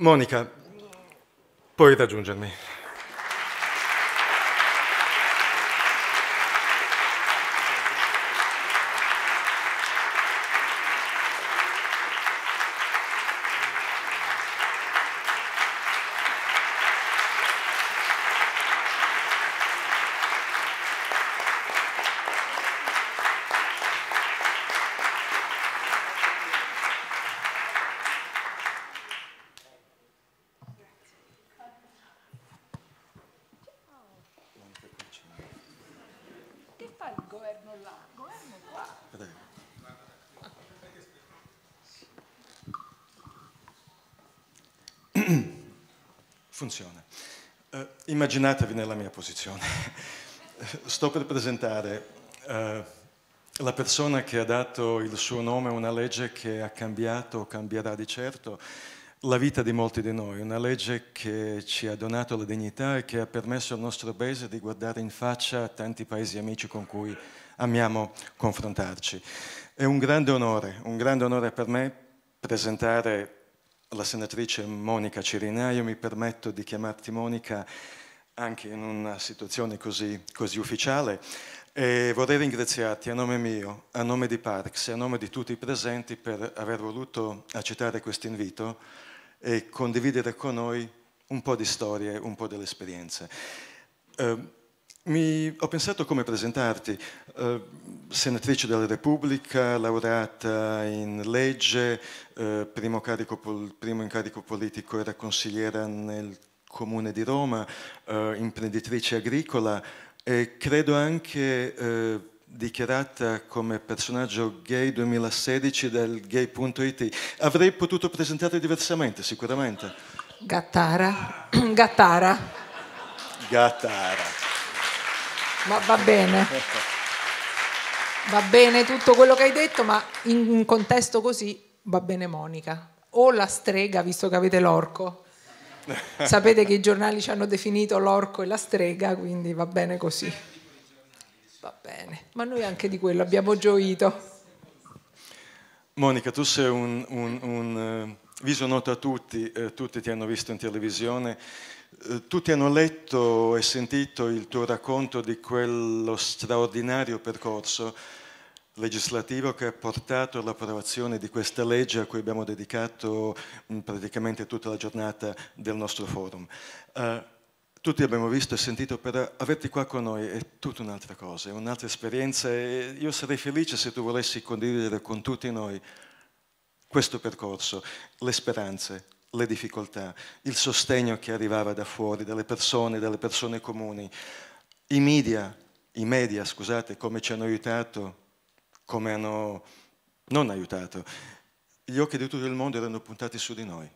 Monica, puoi raggiungermi. immaginatevi nella mia posizione. Sto per presentare eh, la persona che ha dato il suo nome a una legge che ha cambiato, cambierà di certo, la vita di molti di noi, una legge che ci ha donato la dignità e che ha permesso al nostro paese di guardare in faccia tanti paesi amici con cui amiamo confrontarci. È un grande onore, un grande onore per me presentare la senatrice Monica Io mi permetto di chiamarti Monica anche in una situazione così, così ufficiale. E vorrei ringraziarti a nome mio, a nome di Parks e a nome di tutti i presenti per aver voluto accettare questo invito e condividere con noi un po' di storie, un po' delle esperienze. Eh, mi, ho pensato come presentarti, eh, senatrice della Repubblica, laureata in legge, eh, primo, carico, primo incarico politico era consigliera nel Comune di Roma, eh, imprenditrice agricola e credo anche eh, dichiarata come personaggio gay 2016 del gay.it. Avrei potuto presentare diversamente, sicuramente. Gattara. Gattara. Gattara. Ma va bene. Va bene tutto quello che hai detto, ma in un contesto così va bene Monica. O la strega, visto che avete l'orco. Sapete che i giornali ci hanno definito l'orco e la strega, quindi va bene così. Va bene, ma noi anche di quello abbiamo gioito. Monica, tu sei un, un, un eh, viso noto a tutti, eh, tutti ti hanno visto in televisione, eh, tutti hanno letto e sentito il tuo racconto di quello straordinario percorso legislativo che ha portato all'approvazione di questa legge a cui abbiamo dedicato mm, praticamente tutta la giornata del nostro forum. Uh, tutti abbiamo visto e sentito, però averti qua con noi è tutta un'altra cosa, è un'altra esperienza e io sarei felice se tu volessi condividere con tutti noi questo percorso, le speranze, le difficoltà, il sostegno che arrivava da fuori, dalle persone, dalle persone comuni, i media, i media, scusate, come ci hanno aiutato come hanno non aiutato. Gli occhi di tutto il mondo erano puntati su di noi.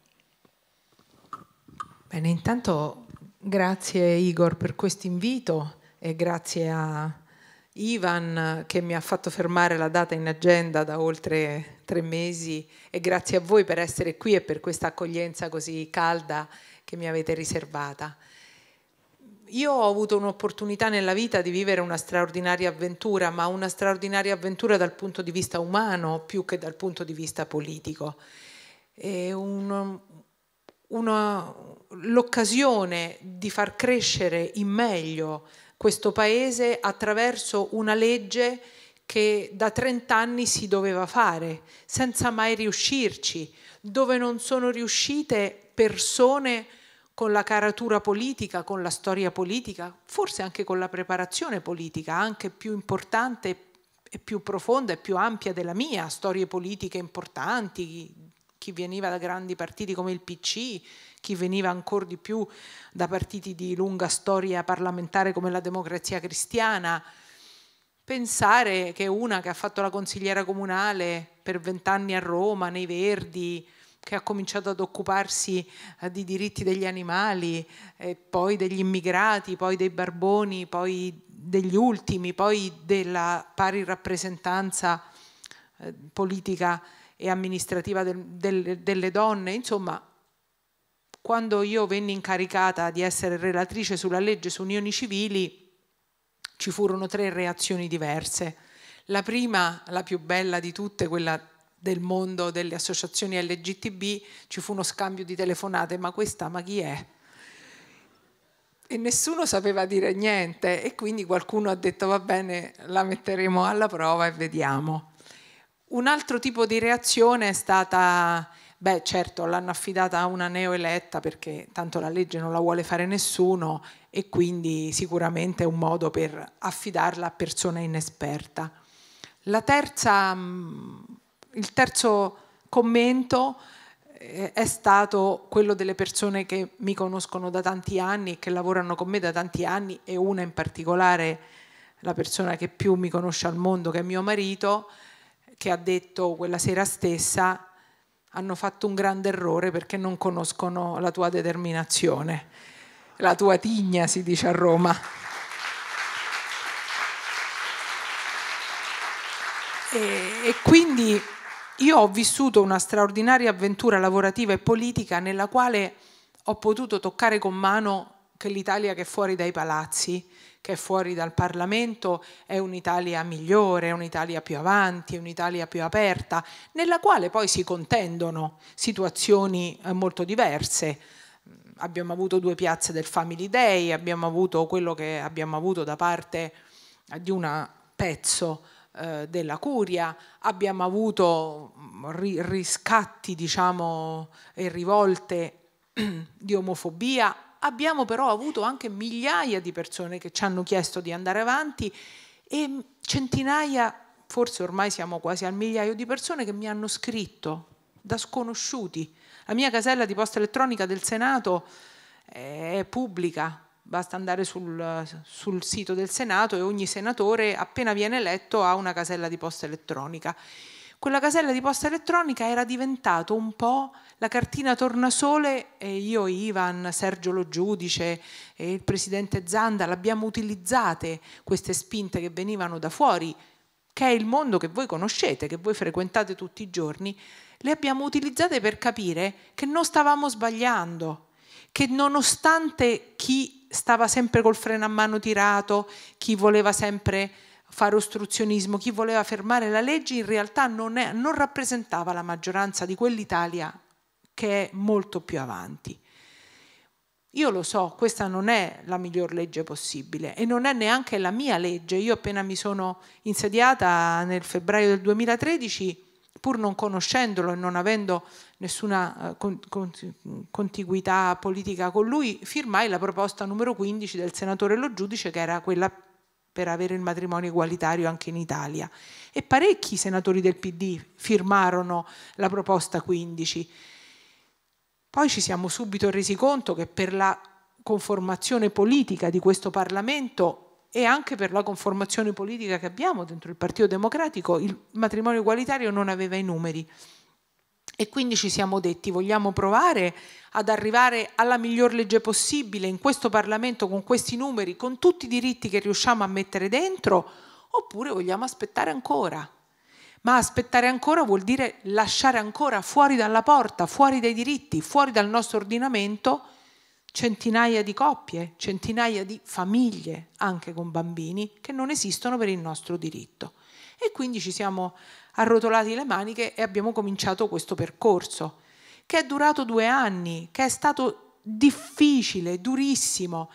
Bene, intanto grazie Igor per questo invito e grazie a Ivan che mi ha fatto fermare la data in agenda da oltre tre mesi e grazie a voi per essere qui e per questa accoglienza così calda che mi avete riservata. Io ho avuto un'opportunità nella vita di vivere una straordinaria avventura, ma una straordinaria avventura dal punto di vista umano più che dal punto di vista politico. l'occasione di far crescere in meglio questo paese attraverso una legge che da 30 anni si doveva fare, senza mai riuscirci, dove non sono riuscite persone con la caratura politica, con la storia politica, forse anche con la preparazione politica, anche più importante e più profonda e più ampia della mia, storie politiche importanti, chi veniva da grandi partiti come il PC, chi veniva ancora di più da partiti di lunga storia parlamentare come la democrazia cristiana. Pensare che una che ha fatto la consigliera comunale per vent'anni a Roma, nei Verdi, che ha cominciato ad occuparsi eh, di diritti degli animali, eh, poi degli immigrati, poi dei barboni, poi degli ultimi, poi della pari rappresentanza eh, politica e amministrativa del, del, delle donne. Insomma, quando io venni incaricata di essere relatrice sulla legge su unioni civili, ci furono tre reazioni diverse. La prima, la più bella di tutte, quella del mondo delle associazioni LGTB, ci fu uno scambio di telefonate, ma questa, ma chi è? E nessuno sapeva dire niente e quindi qualcuno ha detto va bene, la metteremo alla prova e vediamo. Un altro tipo di reazione è stata, beh certo, l'hanno affidata a una neoeletta perché tanto la legge non la vuole fare nessuno e quindi sicuramente è un modo per affidarla a persona inesperta. La terza mm, il terzo commento eh, è stato quello delle persone che mi conoscono da tanti anni e che lavorano con me da tanti anni e una in particolare, la persona che più mi conosce al mondo, che è mio marito, che ha detto quella sera stessa hanno fatto un grande errore perché non conoscono la tua determinazione, la tua tigna si dice a Roma. E, e quindi io ho vissuto una straordinaria avventura lavorativa e politica nella quale ho potuto toccare con mano che l'Italia che è fuori dai palazzi, che è fuori dal Parlamento, è un'Italia migliore, è un'Italia più avanti, è un'Italia più aperta, nella quale poi si contendono situazioni eh, molto diverse. Abbiamo avuto due piazze del Family Day, abbiamo avuto quello che abbiamo avuto da parte di un pezzo eh, della curia, abbiamo avuto mm, ri riscatti diciamo, e rivolte di omofobia, abbiamo però avuto anche migliaia di persone che ci hanno chiesto di andare avanti e centinaia, forse ormai siamo quasi al migliaio di persone che mi hanno scritto da sconosciuti. La mia casella di posta elettronica del Senato eh, è pubblica, Basta andare sul, sul, sito del Senato e ogni senatore appena viene eletto ha una casella di posta elettronica. Quella casella di posta elettronica era diventata un po' la cartina tornasole e io, Ivan, Sergio Lo Giudice e il presidente Zanda l'abbiamo utilizzate queste spinte che venivano da fuori, che è il mondo che voi conoscete, che voi frequentate tutti i giorni, le abbiamo utilizzate per capire che non stavamo sbagliando, che nonostante chi stava sempre col freno a mano tirato, chi voleva sempre fare ostruzionismo, chi voleva fermare la legge, in realtà non, è, non rappresentava la maggioranza di quell'Italia che è molto più avanti. Io lo so, questa non è la miglior legge possibile e non è neanche la mia legge. Io appena mi sono insediata nel febbraio del 2013 pur non conoscendolo e non avendo nessuna eh, contiguità politica con lui, firmai la proposta numero 15 del senatore Lo Giudice, che era quella per avere il matrimonio egualitario anche in Italia. E parecchi senatori del PD firmarono la proposta 15. Poi ci siamo subito resi conto che per la conformazione politica di questo Parlamento e anche per la conformazione politica che abbiamo dentro il Partito Democratico, il matrimonio ugualitario non aveva i numeri. E quindi ci siamo detti, vogliamo provare ad arrivare alla miglior legge possibile in questo Parlamento con questi numeri, con tutti i diritti che riusciamo a mettere dentro, oppure vogliamo aspettare ancora. Ma aspettare ancora vuol dire lasciare ancora fuori dalla porta, fuori dai diritti, fuori dal nostro ordinamento centinaia di coppie, centinaia di famiglie, anche con bambini, che non esistono per il nostro diritto. E quindi ci siamo arrotolati le maniche e abbiamo cominciato questo percorso, che è durato due anni, che è stato difficile, durissimo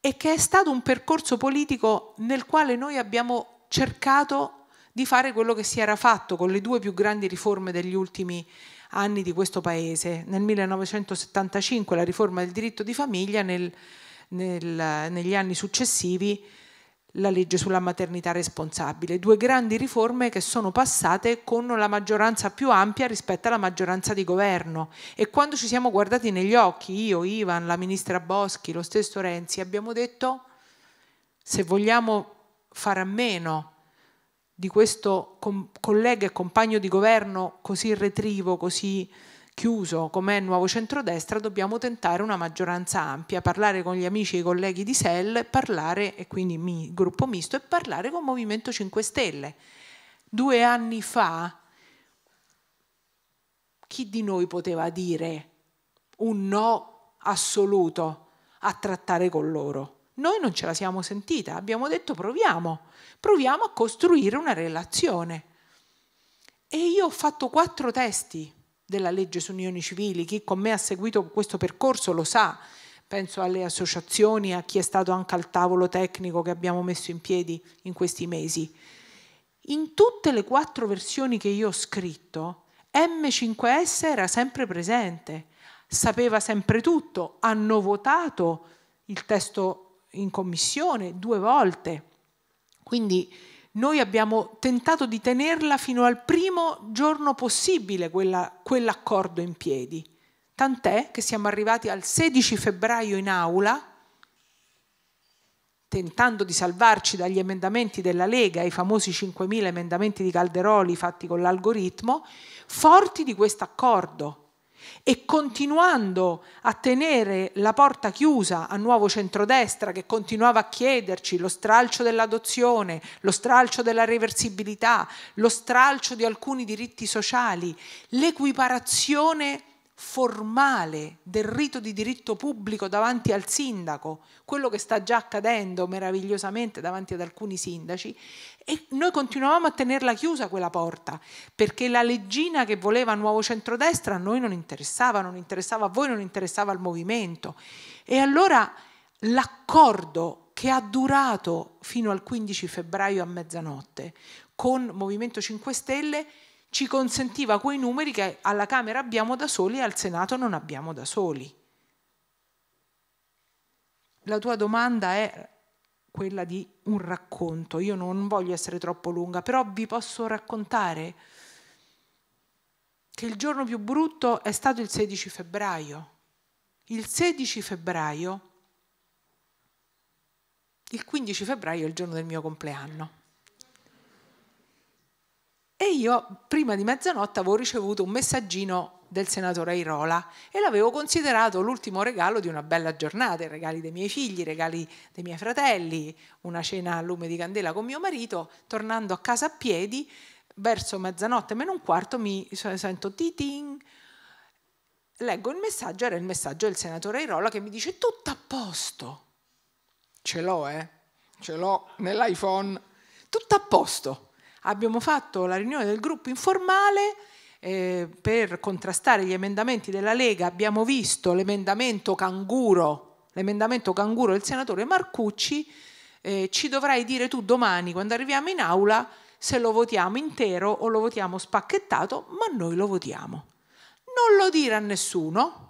e che è stato un percorso politico nel quale noi abbiamo cercato di fare quello che si era fatto con le due più grandi riforme degli ultimi anni anni di questo Paese. Nel 1975 la riforma del diritto di famiglia, nel, nel, negli anni successivi la legge sulla maternità responsabile, due grandi riforme che sono passate con la maggioranza più ampia rispetto alla maggioranza di governo e quando ci siamo guardati negli occhi, io, Ivan, la ministra Boschi, lo stesso Renzi, abbiamo detto se vogliamo fare a meno di questo collega e compagno di governo così retrivo, così chiuso com'è il nuovo centrodestra, dobbiamo tentare una maggioranza ampia, parlare con gli amici e i colleghi di SEL, parlare, e quindi mi, gruppo misto, e parlare con Movimento 5 Stelle. Due anni fa, chi di noi poteva dire un no assoluto a trattare con loro? Noi non ce la siamo sentita, abbiamo detto proviamo, proviamo a costruire una relazione. E io ho fatto quattro testi della legge su unioni civili, chi con me ha seguito questo percorso lo sa, penso alle associazioni, a chi è stato anche al tavolo tecnico che abbiamo messo in piedi in questi mesi. In tutte le quattro versioni che io ho scritto, M5S era sempre presente, sapeva sempre tutto, hanno votato il testo in commissione due volte. Quindi noi abbiamo tentato di tenerla fino al primo giorno possibile quella, quell'accordo in piedi. Tant'è che siamo arrivati al 16 febbraio in aula, tentando di salvarci dagli emendamenti della Lega, i famosi 5.000 emendamenti di Calderoli fatti con l'algoritmo, forti di questo accordo e continuando a tenere la porta chiusa a Nuovo Centrodestra che continuava a chiederci lo stralcio dell'adozione, lo stralcio della reversibilità, lo stralcio di alcuni diritti sociali, l'equiparazione formale del rito di diritto pubblico davanti al sindaco, quello che sta già accadendo meravigliosamente davanti ad alcuni sindaci, e noi continuavamo a tenerla chiusa quella porta, perché la leggina che voleva Nuovo Centrodestra a noi non interessava, non interessava a voi, non interessava al movimento. E allora l'accordo che ha durato fino al 15 febbraio a mezzanotte con Movimento 5 Stelle ci consentiva quei numeri che alla Camera abbiamo da soli e al Senato non abbiamo da soli. La tua domanda è quella di un racconto. Io non voglio essere troppo lunga, però vi posso raccontare che il giorno più brutto è stato il 16 febbraio. Il 16 febbraio, il 15 febbraio è il giorno del mio compleanno. E io prima di mezzanotte avevo ricevuto un messaggino del senatore Airola e l'avevo considerato l'ultimo regalo di una bella giornata, i regali dei miei figli, i regali dei miei fratelli, una cena a lume di candela con mio marito, tornando a casa a piedi, verso mezzanotte meno un quarto mi sento titing, leggo il messaggio, era il messaggio del senatore Airola che mi dice tutto a posto, ce l'ho eh, ce l'ho nell'iPhone, tutto a posto abbiamo fatto la riunione del gruppo informale eh, per contrastare gli emendamenti della Lega, abbiamo visto l'emendamento canguro, l'emendamento canguro del senatore Marcucci, eh, ci dovrai dire tu domani quando arriviamo in aula se lo votiamo intero o lo votiamo spacchettato, ma noi lo votiamo. Non lo dire a nessuno,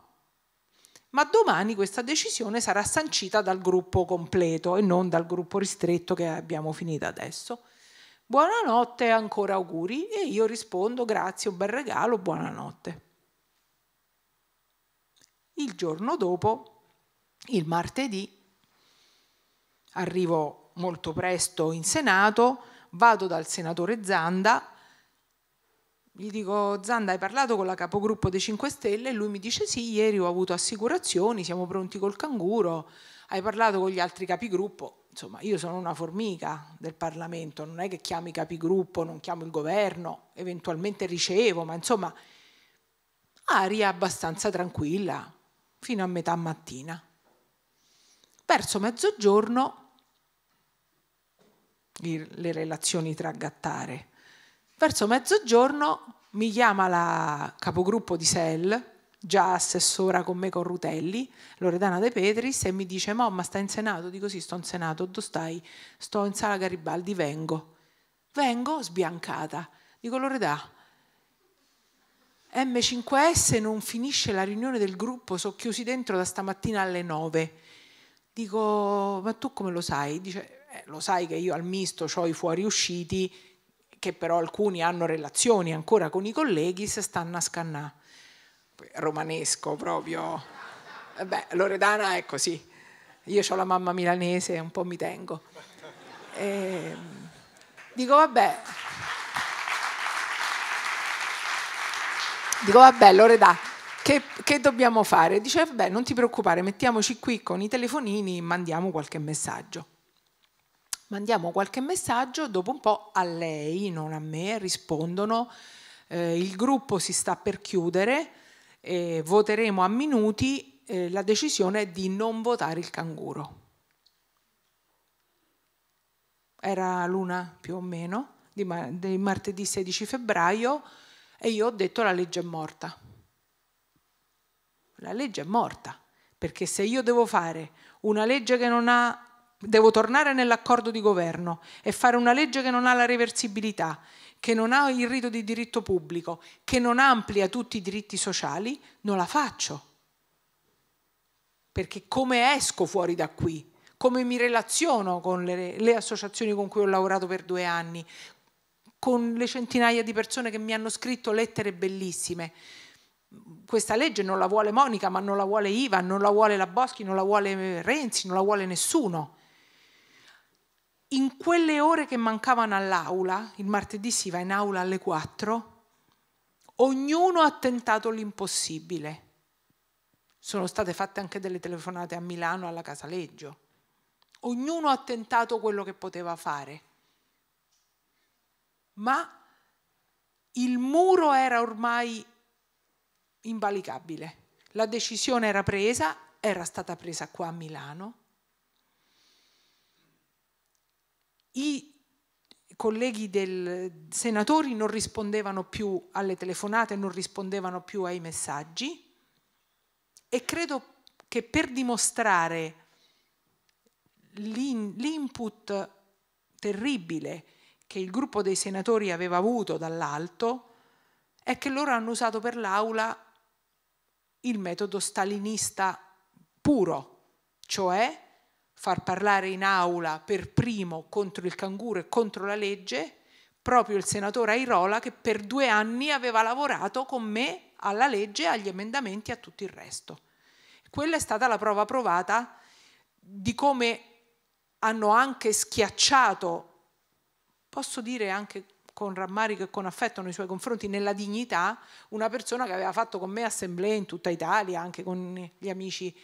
ma domani questa decisione sarà sancita dal gruppo completo e non dal gruppo ristretto che abbiamo finito adesso. Buonanotte ancora auguri e io rispondo grazie, un bel regalo, buonanotte. Il giorno dopo, il martedì, arrivo molto presto in Senato, vado dal senatore Zanda, gli dico Zanda hai parlato con la capogruppo dei 5 Stelle e lui mi dice sì, ieri ho avuto assicurazioni, siamo pronti col canguro, hai parlato con gli altri capigruppo, insomma, io sono una formica del Parlamento, non è che chiamo i capigruppo, non chiamo il governo, eventualmente ricevo, ma insomma, aria abbastanza tranquilla fino a metà mattina. Verso mezzogiorno, le relazioni tra gattare, verso mezzogiorno mi chiama la capogruppo di SEL, già assessora con me con Rutelli, Loredana De Petris, e mi dice mamma sta in Senato, dico sì sto in Senato, dove stai? Sto in Sala Garibaldi, vengo. Vengo sbiancata, dico Loredà, M5S non finisce la riunione del gruppo, sono chiusi dentro da stamattina alle 9. Dico, ma tu come lo sai? Dice, eh, lo sai che io al misto ho i fuoriusciti, che però alcuni hanno relazioni ancora con i colleghi, se stanno a scannà romanesco proprio. Beh, Loredana è così. Io ho la mamma milanese, un po' mi tengo. E, ehm, dico, vabbè. Dico, vabbè, Loredana, che, che, dobbiamo fare? Dice, vabbè, non ti preoccupare, mettiamoci qui con i telefonini e mandiamo qualche messaggio. Mandiamo qualche messaggio, dopo un po' a lei, non a me, rispondono. Eh, il gruppo si sta per chiudere eh, voteremo a minuti eh, la decisione di non votare il canguro. Era l'una più o meno di, ma- di martedì 16 febbraio e io ho detto la legge è morta. La legge è morta, perché se io devo fare una legge che non ha devo tornare nell'accordo di governo e fare una legge che non ha la reversibilità che non ha il rito di diritto pubblico, che non amplia tutti i diritti sociali, non la faccio. Perché come esco fuori da qui? Come mi relaziono con le, le associazioni con cui ho lavorato per due anni? Con le centinaia di persone che mi hanno scritto lettere bellissime? questa legge non la vuole Monica, ma non la vuole Ivan, non la vuole la Boschi, non la vuole Renzi, non la vuole nessuno in quelle ore che mancavano all'aula, il martedì si va in aula alle 4, ognuno ha tentato l'impossibile. Sono state fatte anche delle telefonate a Milano alla Casaleggio. Ognuno ha tentato quello che poteva fare. Ma il muro era ormai invalicabile. La decisione era presa, era stata presa qua a Milano i colleghi del senatori non rispondevano più alle telefonate, non rispondevano più ai messaggi e credo che per dimostrare l'input terribile che il gruppo dei senatori aveva avuto dall'alto è che loro hanno usato per l'aula il metodo stalinista puro, cioè far parlare in aula per primo contro il canguro e contro la legge proprio il senatore Airola che per due anni aveva lavorato con me alla legge, agli emendamenti e a tutto il resto. Quella è stata la prova provata di come hanno anche schiacciato, posso dire anche con rammarico e con affetto nei suoi confronti, nella dignità, una persona che aveva fatto con me assemblee in tutta Italia, anche con gli amici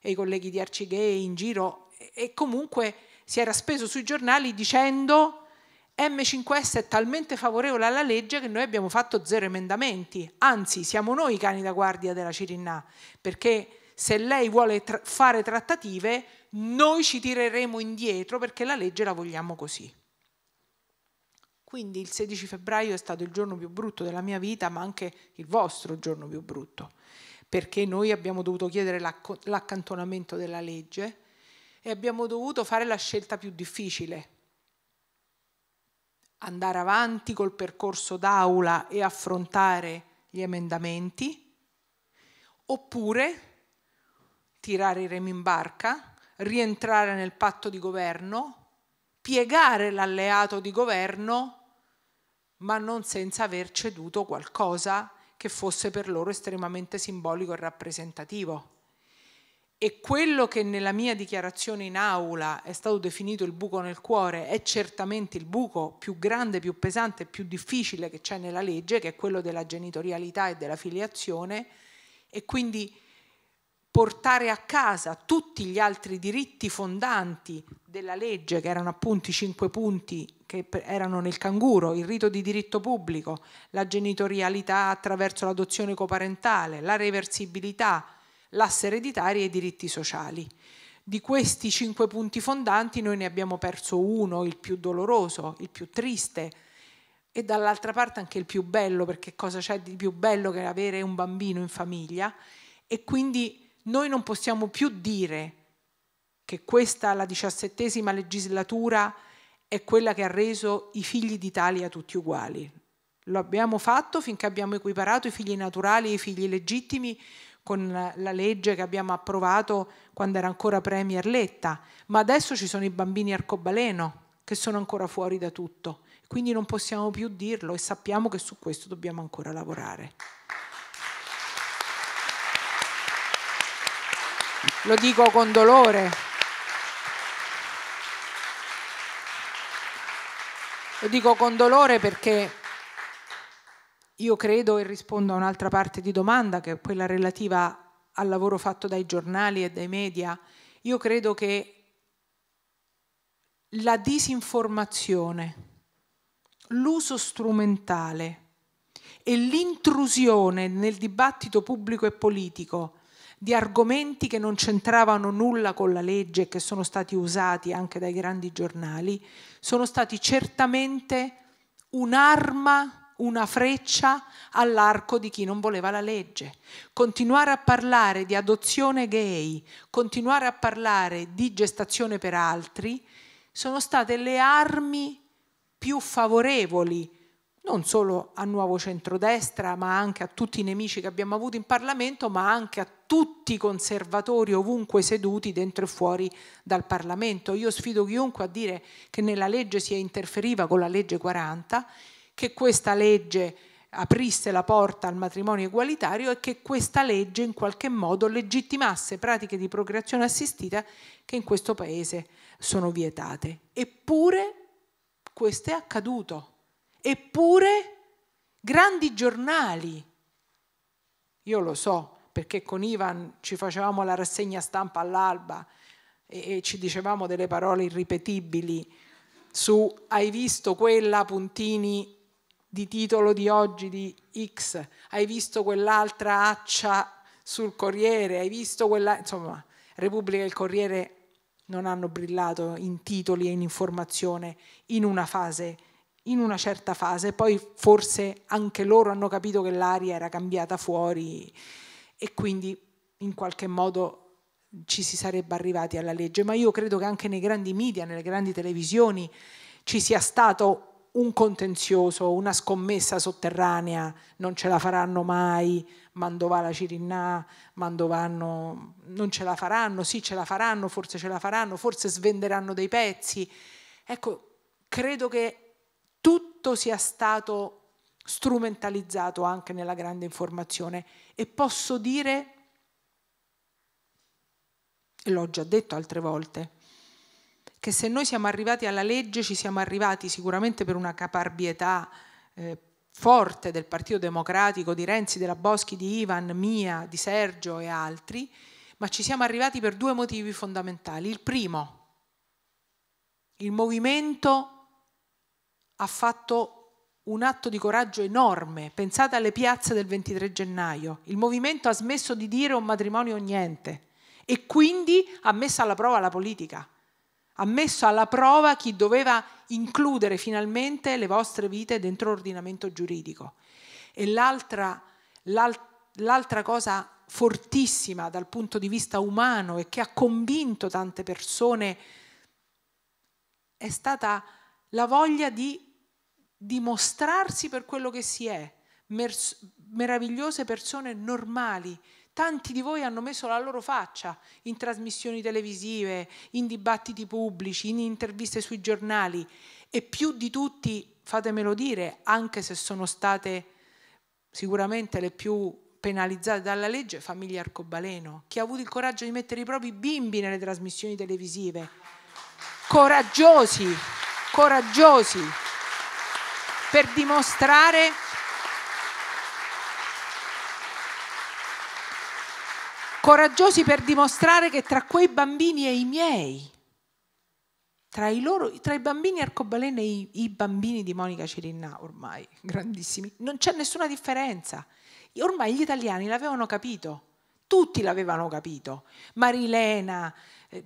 e i colleghi di Arcighei in giro, e comunque si era speso sui giornali dicendo M5S è talmente favorevole alla legge che noi abbiamo fatto zero emendamenti, anzi siamo noi i cani da guardia della Cirinà, perché se lei vuole tra fare trattative noi ci tireremo indietro perché la legge la vogliamo così. Quindi il 16 febbraio è stato il giorno più brutto della mia vita, ma anche il vostro giorno più brutto, perché noi abbiamo dovuto chiedere l'accantonamento della legge, e abbiamo dovuto fare la scelta più difficile. Andare avanti col percorso d'aula e affrontare gli emendamenti, oppure tirare i remi in barca, rientrare nel patto di governo, piegare l'alleato di governo, ma non senza aver ceduto qualcosa che fosse per loro estremamente simbolico e rappresentativo e quello che nella mia dichiarazione in aula è stato definito il buco nel cuore è certamente il buco più grande, più pesante, più difficile che c'è nella legge, che è quello della genitorialità e della filiazione, e quindi portare a casa tutti gli altri diritti fondanti della legge, che erano appunto i cinque punti che erano nel canguro, il rito di diritto pubblico, la genitorialità attraverso l'adozione coparentale, la reversibilità, l'asse ereditario e i diritti sociali. Di questi cinque punti fondanti noi ne abbiamo perso uno, il più doloroso, il più triste e dall'altra parte anche il più bello, perché cosa c'è di più bello che avere un bambino in famiglia? E quindi noi non possiamo più dire che questa, la diciassettesima legislatura, è quella che ha reso i figli d'Italia tutti uguali. Lo abbiamo fatto finché abbiamo equiparato i figli naturali e i figli legittimi con la legge che abbiamo approvato quando era ancora Premier Letta, ma adesso ci sono i bambini arcobaleno che sono ancora fuori da tutto, quindi non possiamo più dirlo e sappiamo che su questo dobbiamo ancora lavorare. Lo dico con dolore. Lo dico con dolore perché io credo e rispondo a un'altra parte di domanda, che è quella relativa al lavoro fatto dai giornali e dai media. Io credo che la disinformazione, l'uso strumentale e l'intrusione nel dibattito pubblico e politico di argomenti che non c'entravano nulla con la legge e che sono stati usati anche dai grandi giornali, sono stati certamente un'arma una freccia all'arco di chi non voleva la legge. Continuare a parlare di adozione gay, continuare a parlare di gestazione per altri, sono state le armi più favorevoli non solo a Nuovo Centrodestra, ma anche a tutti i nemici che abbiamo avuto in Parlamento, ma anche a tutti i conservatori ovunque seduti dentro e fuori dal Parlamento. Io sfido chiunque a dire che nella legge si interferiva con la legge 40 che questa legge aprisse la porta al matrimonio egualitario e che questa legge in qualche modo legittimasse pratiche di procreazione assistita che in questo paese sono vietate. Eppure questo è accaduto. Eppure grandi giornali, io lo so perché con Ivan ci facevamo la rassegna stampa all'alba e, e ci dicevamo delle parole irripetibili su hai visto quella puntini di titolo di oggi di X, hai visto quell'altra accia sul Corriere, hai visto quella... insomma, Repubblica e il Corriere non hanno brillato in titoli e in informazione in una fase, in una certa fase, poi forse anche loro hanno capito che l'aria era cambiata fuori e quindi in qualche modo ci si sarebbe arrivati alla legge, ma io credo che anche nei grandi media, nelle grandi televisioni ci sia stato un contenzioso, una scommessa sotterranea, non ce la faranno mai, Mandovà la Cirinnà, Mandovanno non ce la faranno, sì ce la faranno, forse ce la faranno, forse svenderanno dei pezzi. Ecco, credo che tutto sia stato strumentalizzato anche nella grande informazione e posso dire, l'ho già detto altre volte, che se noi siamo arrivati alla legge ci siamo arrivati sicuramente per una caparbietà eh, forte del Partito Democratico, di Renzi, della Boschi, di Ivan, mia, di Sergio e altri, ma ci siamo arrivati per due motivi fondamentali. Il primo, il movimento ha fatto un atto di coraggio enorme. Pensate alle piazze del 23 gennaio. Il movimento ha smesso di dire un matrimonio o niente e quindi ha messo alla prova la politica ha messo alla prova chi doveva includere finalmente le vostre vite dentro l'ordinamento giuridico. E l'altra, l'altra cosa fortissima dal punto di vista umano e che ha convinto tante persone è stata la voglia di dimostrarsi per quello che si è, meravigliose persone normali, tanti di voi hanno messo la loro faccia in trasmissioni televisive, in dibattiti pubblici, in interviste sui giornali e più di tutti, fatemelo dire, anche se sono state sicuramente le più penalizzate dalla legge, famiglie arcobaleno. che ha avuto il coraggio di mettere i propri bimbi nelle trasmissioni televisive? Coraggiosi, coraggiosi, per dimostrare coraggiosi per dimostrare che tra quei bambini e i miei, tra i, loro, tra i bambini arcobaleno e i, i bambini di Monica Cirinna, ormai grandissimi, non c'è nessuna differenza. Ormai gli italiani l'avevano capito tutti l'avevano capito, Marilena, eh,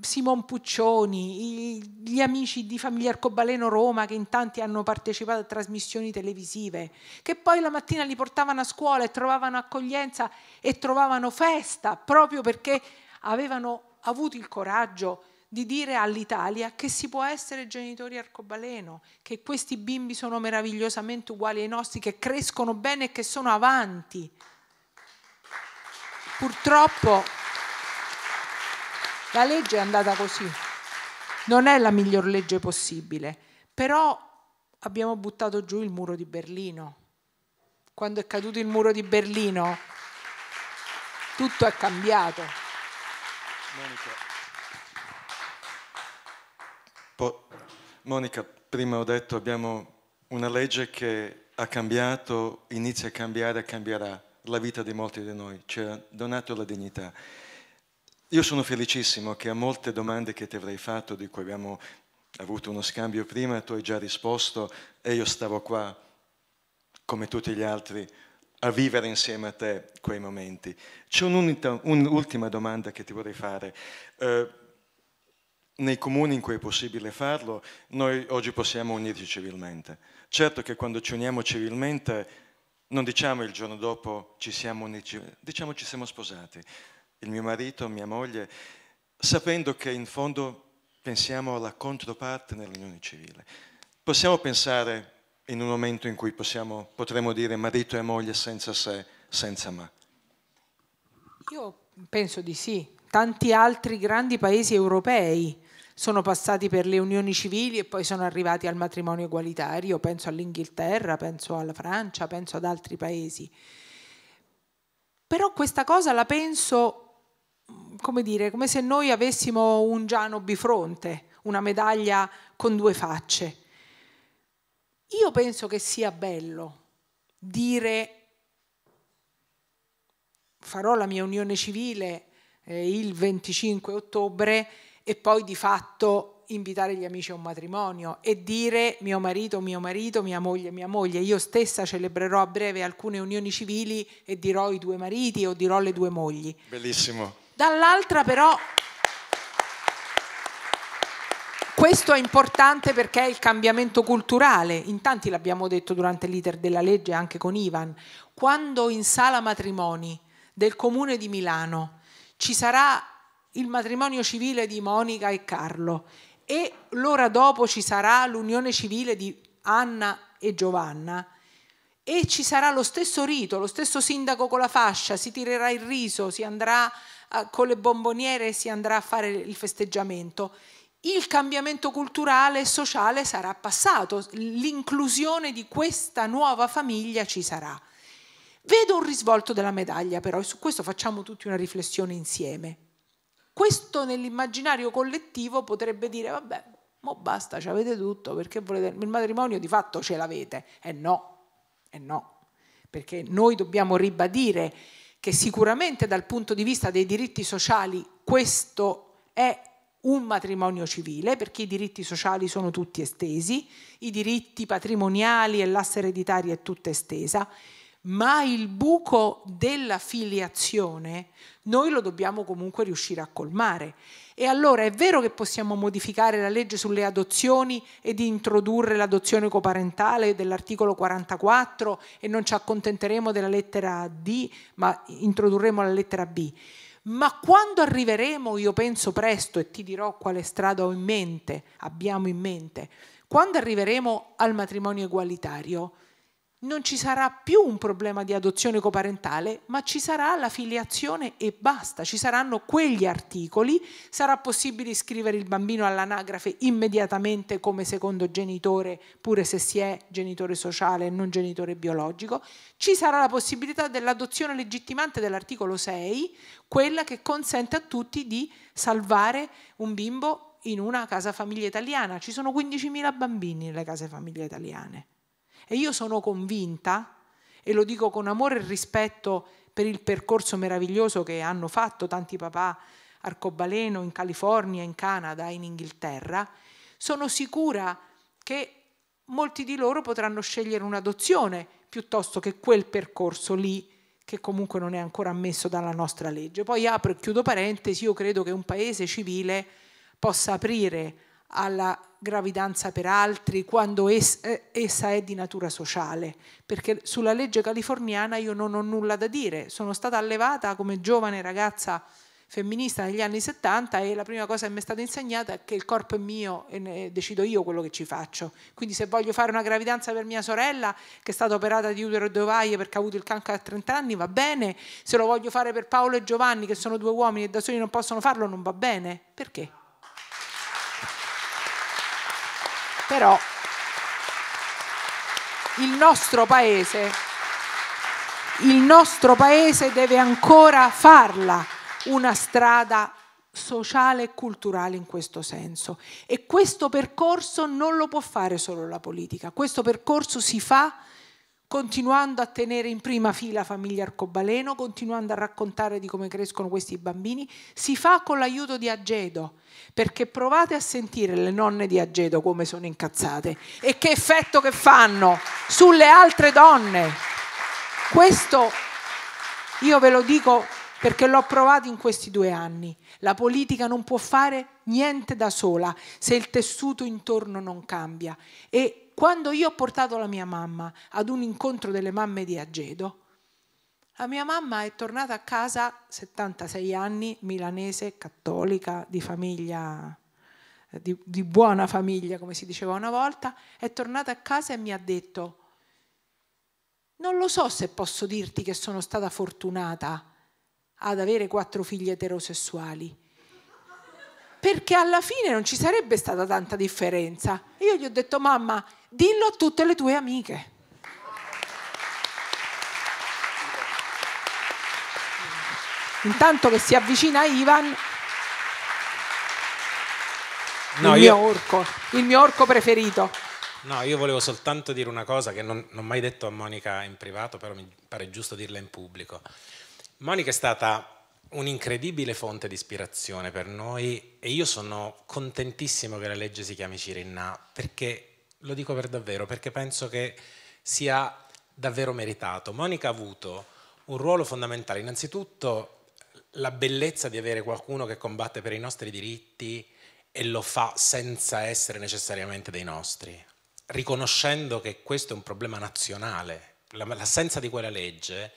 Simon Puccioni, gli amici di Famiglia Arcobaleno Roma che in tanti hanno partecipato a trasmissioni televisive, che poi la mattina li portavano a scuola e trovavano accoglienza e trovavano festa proprio perché avevano avuto il coraggio di dire all'Italia che si può essere genitori arcobaleno, che questi bimbi sono meravigliosamente uguali ai nostri, che crescono bene e che sono avanti. Purtroppo la legge è andata così. Non è la miglior legge possibile, però abbiamo buttato giù il muro di Berlino. Quando è caduto il muro di Berlino, tutto è cambiato. Monica, po- Monica prima ho detto abbiamo una legge che ha cambiato, inizia a cambiare e cambierà la vita di molti di noi, ci ha donato la dignità. Io sono felicissimo che a molte domande che ti avrei fatto, di cui abbiamo avuto uno scambio prima, tu hai già risposto e io stavo qua, come tutti gli altri, a vivere insieme a te quei momenti. C'è un'ultima domanda che ti vorrei fare. Eh, nei comuni in cui è possibile farlo, noi oggi possiamo unirci civilmente. Certo che quando ci uniamo civilmente non diciamo il giorno dopo ci siamo uniti, diciamo ci siamo sposati, il mio marito, mia moglie, sapendo che in fondo pensiamo alla controparte nell'unione civile. Possiamo pensare in un momento in cui possiamo, potremmo dire marito e moglie senza se, senza ma. Io penso di sì. Tanti altri grandi paesi europei sono passati per le unioni civili e poi sono arrivati al matrimonio egualitario, penso all'Inghilterra, penso alla Francia, penso ad altri paesi. Però questa cosa la penso mm, come dire, come se noi avessimo un Giano bifronte, una medaglia con due facce. Io penso che sia bello dire farò la mia unione civile eh, il 25 ottobre e poi di fatto invitare gli amici a un matrimonio e dire mio marito, mio marito, mia moglie, mia moglie, io stessa celebrerò a breve alcune unioni civili e dirò i due mariti o dirò le due mogli. Bellissimo. Dall'altra però questo è importante perché è il cambiamento culturale, in tanti l'abbiamo detto durante l'iter della legge anche con Ivan, quando in sala matrimoni del comune di Milano ci sarà il matrimonio civile di Monica e Carlo e l'ora dopo ci sarà l'unione civile di Anna e Giovanna e ci sarà lo stesso rito, lo stesso sindaco con la fascia, si tirerà il riso, si andrà eh, con le bomboniere e si andrà a fare il festeggiamento. Il cambiamento culturale e sociale sarà passato, l'inclusione di questa nuova famiglia ci sarà. Vedo un risvolto della medaglia però e su questo facciamo tutti una riflessione insieme questo nell'immaginario collettivo potrebbe dire vabbè, mo basta, ci avete tutto, perché volete il matrimonio di fatto ce l'avete. E eh no, e eh no, perché noi dobbiamo ribadire che sicuramente dal punto di vista dei diritti sociali questo è un matrimonio civile, perché i diritti sociali sono tutti estesi, i diritti patrimoniali e l'asse ereditaria è tutta estesa, ma il buco della filiazione noi lo dobbiamo comunque riuscire a colmare. E allora è vero che possiamo modificare la legge sulle adozioni ed introdurre l'adozione coparentale dell'articolo 44 e non ci accontenteremo della lettera D, ma introdurremo la lettera B. Ma quando arriveremo, io penso presto e ti dirò quale strada ho in mente, abbiamo in mente, quando arriveremo al matrimonio egualitario, non ci sarà più un problema di adozione coparentale, ma ci sarà la filiazione e basta, ci saranno quegli articoli, sarà possibile iscrivere il bambino all'anagrafe immediatamente come secondo genitore, pure se si è genitore sociale e non genitore biologico, ci sarà la possibilità dell'adozione legittimante dell'articolo 6, quella che consente a tutti di salvare un bimbo in una casa famiglia italiana, ci sono 15.000 bambini nelle case famiglie italiane e io sono convinta, e lo dico con amore e rispetto per il percorso meraviglioso che hanno fatto tanti papà arcobaleno in California, in Canada, in Inghilterra, sono sicura che molti di loro potranno scegliere un'adozione piuttosto che quel percorso lì che comunque non è ancora ammesso dalla nostra legge. Poi apro e chiudo parentesi, io credo che un paese civile possa aprire alla gravidanza per altri quando eh, essa è di natura sociale, perché sulla legge californiana io non ho nulla da dire, sono stata allevata come giovane ragazza femminista negli anni 70 e la prima cosa che mi è stata insegnata è che il corpo è mio e ne decido io quello che ci faccio. Quindi se voglio fare una gravidanza per mia sorella che è stata operata di utero e due perché ha avuto il cancro a 30 anni va bene, se lo voglio fare per Paolo e Giovanni che sono due uomini e da soli non possono farlo non va bene. Perché? Però il nostro paese, il nostro paese deve ancora farla una strada sociale e culturale in questo senso. E questo percorso non lo può fare solo la politica, questo percorso si fa continuando a tenere in prima fila famiglia arcobaleno, continuando a raccontare di come crescono questi bambini, si fa con l'aiuto di Agedo, perché provate a sentire le nonne di Agedo come sono incazzate e che effetto che fanno sulle altre donne. Questo io ve lo dico perché l'ho provato in questi due anni. La politica non può fare niente da sola se il tessuto intorno non cambia. E quando io ho portato la mia mamma ad un incontro delle mamme di Agedo, la mia mamma è tornata a casa, 76 anni, milanese, cattolica, di famiglia, eh, di, di, buona famiglia, come si diceva una volta, è tornata a casa e mi ha detto, non lo so se posso dirti che sono stata fortunata ad avere quattro figli eterosessuali, perché alla fine non ci sarebbe stata tanta differenza. io gli ho detto, mamma, dillo a tutte le tue amiche. Intanto che si avvicina Ivan, no, il, io... mio orco, il mio orco preferito. No, io volevo soltanto dire una cosa che non, non ho mai detto a Monica in privato, però mi pare giusto dirla in pubblico. Monica è stata un'incredibile fonte di ispirazione per noi e io sono contentissimo che la legge si chiami Cirinna perché, lo dico per davvero, perché penso che sia davvero meritato. Monica ha avuto un ruolo fondamentale, innanzitutto la bellezza di avere qualcuno che combatte per i nostri diritti e lo fa senza essere necessariamente dei nostri, riconoscendo che questo è un problema nazionale, l'assenza di quella legge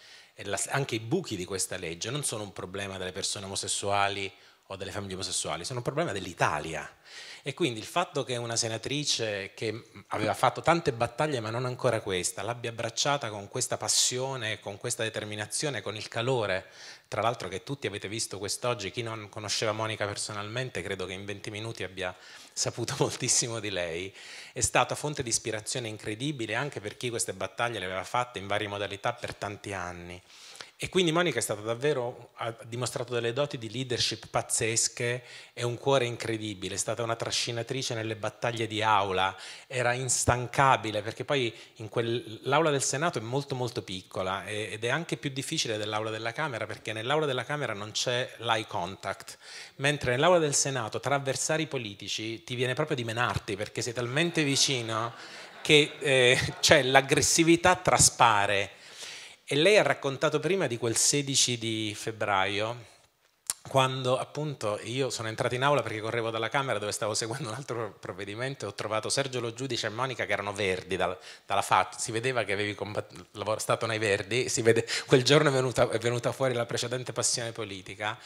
anche i buchi di questa legge non sono un problema delle persone omosessuali o delle famiglie omosessuali, sono un problema dell'Italia. E quindi il fatto che una senatrice che aveva fatto tante battaglie, ma non ancora questa, l'abbia abbracciata con questa passione, con questa determinazione, con il calore, tra l'altro che tutti avete visto quest'oggi, chi non conosceva Monica personalmente, credo che in 20 minuti abbia saputo moltissimo di lei, è stata fonte di ispirazione incredibile anche per chi queste battaglie le aveva fatte in varie modalità per tanti anni. E quindi Monica è stata davvero, ha dimostrato delle doti di leadership pazzesche e un cuore incredibile, è stata una trascinatrice nelle battaglie di aula, era instancabile perché poi l'aula del Senato è molto molto piccola ed è anche più difficile dell'aula della Camera perché nell'aula della Camera non c'è l'eye contact, mentre nell'aula del Senato tra avversari politici ti viene proprio di menarti perché sei talmente vicino che eh, cioè, l'aggressività traspare e lei ha raccontato prima di quel 16 di febbraio, quando appunto io sono entrato in aula perché correvo dalla Camera dove stavo seguendo un altro provvedimento, e ho trovato Sergio Lo Giudice e Monica che erano verdi dal, dalla faccia, si vedeva che avevi lavorato nei verdi, vede, quel giorno è venuta, è venuta fuori la precedente passione politica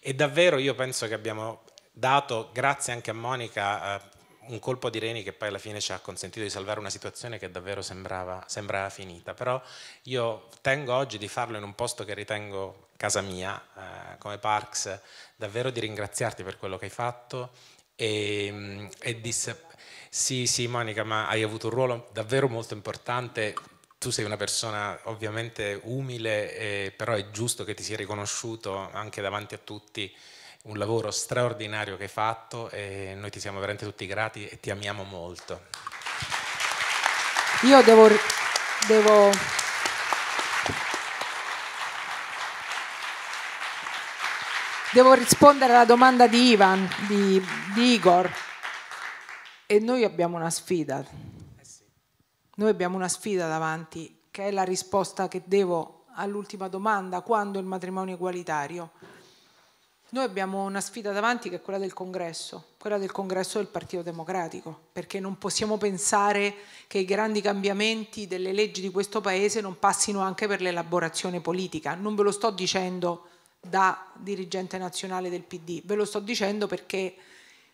e davvero io penso che abbiamo dato, grazie anche a Monica, eh, un colpo di Reni che poi alla fine ci ha consentito di salvare una situazione che davvero sembrava, sembrava finita, però io tengo oggi di farlo in un posto che ritengo casa mia, eh, come Parks, davvero di ringraziarti per quello che hai fatto e, ehm, e di... Sì, sì Monica, ma hai avuto un ruolo davvero molto importante, tu sei una persona ovviamente umile, eh, però è giusto che ti sia riconosciuto anche davanti a tutti un lavoro straordinario che hai fatto e noi ti siamo veramente tutti grati e ti amiamo molto. Io devo, devo devo rispondere alla domanda di Ivan, di, di, Igor. E noi abbiamo una sfida. Eh noi abbiamo una sfida davanti, che è la risposta che devo all'ultima domanda, quando il matrimonio egualitario. Noi abbiamo una sfida davanti che è quella del congresso, quella del congresso del Partito Democratico, perché non possiamo pensare che i grandi cambiamenti delle leggi di questo Paese non passino anche per l'elaborazione politica. Non ve lo sto dicendo da dirigente nazionale del PD, ve lo sto dicendo perché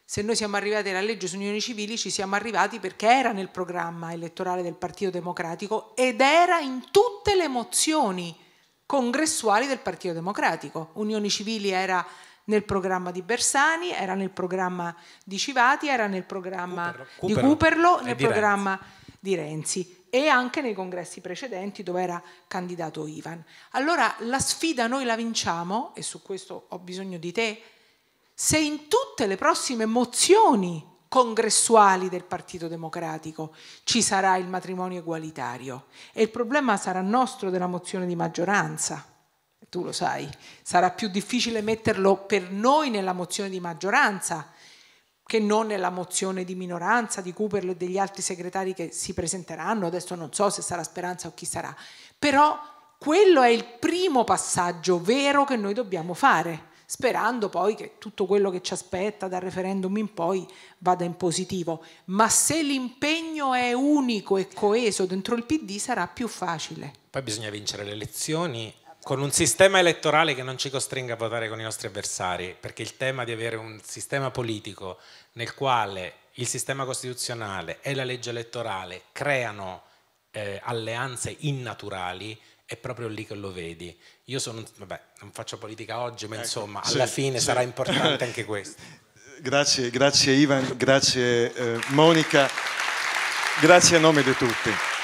se noi siamo arrivati alla legge su unioni civili ci siamo arrivati perché era nel programma elettorale del Partito Democratico ed era in tutte le mozioni congressuali del Partito Democratico. Unioni Civili era nel programma di Bersani, era nel programma di Civati, era nel programma Cooperlo, di Cuperlo, nel di programma Renzi. di Renzi e anche nei congressi precedenti dove era candidato Ivan. Allora la sfida noi la vinciamo, e su questo ho bisogno di te, se in tutte le prossime mozioni congressuali del Partito Democratico ci sarà il matrimonio egualitario e il problema sarà nostro della mozione di maggioranza. Tu lo sai, sarà più difficile metterlo per noi nella mozione di maggioranza che non nella mozione di minoranza di Cooperlo e degli altri segretari che si presenteranno, adesso non so se sarà Speranza o chi sarà, però quello è il primo passaggio vero che noi dobbiamo fare sperando poi che tutto quello che ci aspetta dal referendum in poi vada in positivo. Ma se l'impegno è unico e coeso dentro il PD sarà più facile. Poi bisogna vincere le elezioni con un sistema elettorale che non ci costringa a votare con i nostri avversari, perché il tema di avere un sistema politico nel quale il sistema costituzionale e la legge elettorale creano eh, alleanze innaturali è proprio lì che lo vedi. Io sono, vabbè, non faccio politica oggi, ma ecco, insomma, alla fine sì. sarà importante anche questo. grazie, grazie Ivan, grazie eh, Monica, grazie a nome di tutti.